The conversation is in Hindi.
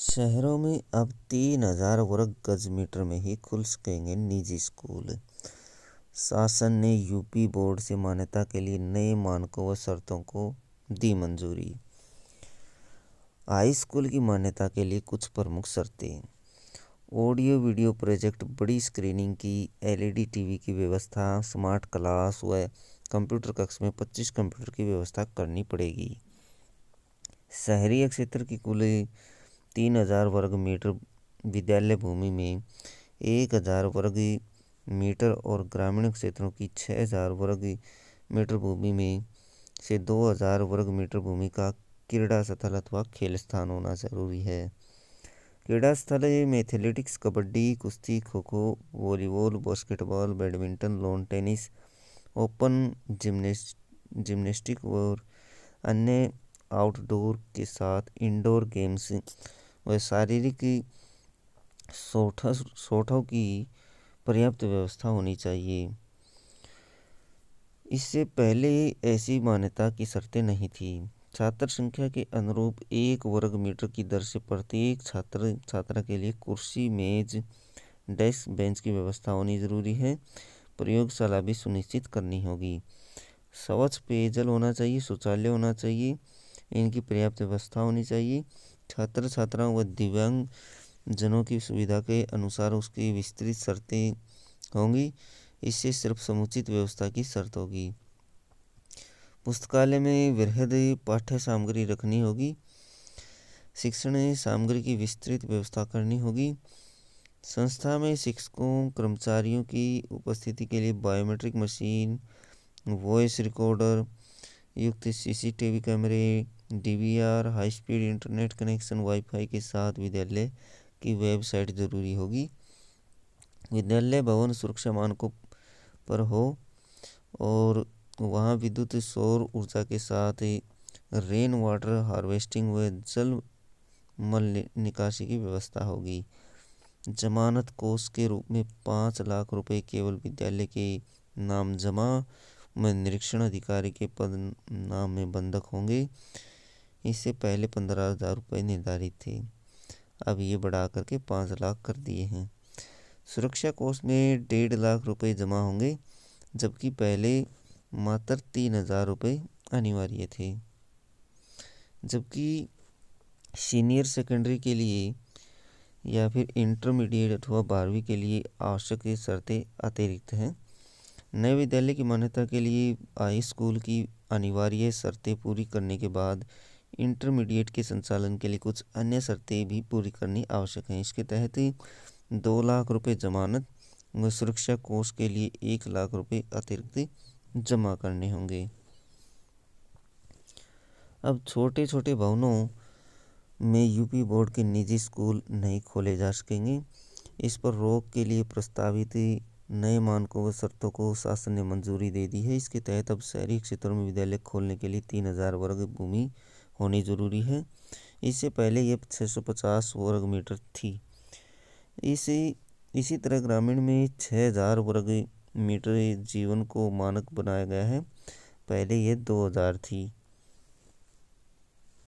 शहरों में अब तीन हजार वर्ग गज मीटर में ही खुल सकेंगे निजी स्कूल शासन ने यूपी बोर्ड से मान्यता के लिए नए मानकों व शर्तों को दी मंजूरी हाई स्कूल की मान्यता के लिए कुछ प्रमुख शर्तें ऑडियो वीडियो प्रोजेक्ट बड़ी स्क्रीनिंग की एलईडी टीवी की व्यवस्था स्मार्ट क्लास व कंप्यूटर कक्ष में 25 कंप्यूटर की व्यवस्था करनी पड़ेगी शहरी क्षेत्र की कुल तीन हज़ार वर्ग मीटर विद्यालय भूमि में एक हज़ार वर्ग मीटर और ग्रामीण क्षेत्रों की छः हज़ार वर्ग मीटर भूमि में से दो हज़ार वर्ग मीटर भूमि का क्रीड़ा स्थल अथवा खेल स्थान होना ज़रूरी है क्रीड़ा स्थल में एथलेटिक्स कबड्डी कुश्ती kho kho volleyball basketball badminton lawn tennis open gymnast gymnastic और अन्य आउटडोर के साथ इंडोर गेम्स व शारीरिक सोठों की पर्याप्त व्यवस्था होनी चाहिए इससे पहले ऐसी मान्यता की शर्तें नहीं थी छात्र संख्या के अनुरूप एक वर्ग मीटर की दर से प्रत्येक छात्र छात्रा के लिए कुर्सी मेज डेस्क बेंच की व्यवस्था होनी जरूरी है प्रयोगशाला भी सुनिश्चित करनी होगी स्वच्छ पेयजल होना चाहिए शौचालय होना चाहिए इनकी पर्याप्त व्यवस्था होनी चाहिए छात्र छात्राओं व दिव्यांग जनों की सुविधा के अनुसार उसकी विस्तृत शर्तें होंगी इससे सिर्फ समुचित व्यवस्था की शर्त होगी पुस्तकालय में वृहद पाठ्य सामग्री रखनी होगी शिक्षण सामग्री की विस्तृत व्यवस्था करनी होगी संस्था में शिक्षकों कर्मचारियों की उपस्थिति के लिए बायोमेट्रिक मशीन वॉइस रिकॉर्डर युक्त सीसीटीवी कैमरे high speed internet connection WiFi के साथ विद्यालय की वेबसाइट जरूरी होगी विद्यालय भवन सुरक्षा मानकों पर हो और वहाँ विद्युत सौर ऊर्जा के साथ ही रेन वाटर हार्वेस्टिंग व जल मल निकासी की व्यवस्था होगी जमानत कोष के रूप में पाँच लाख रुपए केवल विद्यालय के नाम जमा में निरीक्षण अधिकारी के पद नाम में बंधक होंगे इससे पहले पंद्रह हज़ार रुपये निर्धारित थे अब ये बढ़ा करके पाँच लाख कर दिए हैं सुरक्षा कोष में डेढ़ लाख रुपए जमा होंगे जबकि पहले मात्र तीन हज़ार रुपये अनिवार्य थे जबकि सीनियर सेकेंडरी के लिए या फिर इंटरमीडिएट अथवा बारहवीं के लिए आवश्यक शर्तें अतिरिक्त हैं नए विद्यालय की मान्यता के लिए आई स्कूल की अनिवार्य शर्तें पूरी करने के बाद इंटरमीडिएट के संचालन के लिए कुछ अन्य शर्तें भी पूरी करनी आवश्यक हैं इसके तहत ही दो लाख रुपए जमानत व सुरक्षा कोष के लिए एक लाख रुपए अतिरिक्त जमा करने होंगे अब छोटे छोटे भवनों में यूपी बोर्ड के निजी स्कूल नहीं खोले जा सकेंगे इस पर रोक के लिए प्रस्तावित नए मानकों व शर्तों को शासन ने मंजूरी दे दी है इसके तहत अब शहरी क्षेत्रों में विद्यालय खोलने के लिए तीन हज़ार वर्ग भूमि होनी ज़रूरी है इससे पहले ये 650 वर्ग मीटर थी इसी इसी तरह ग्रामीण में 6000 वर्ग मीटर जीवन को मानक बनाया गया है पहले ये 2000 थी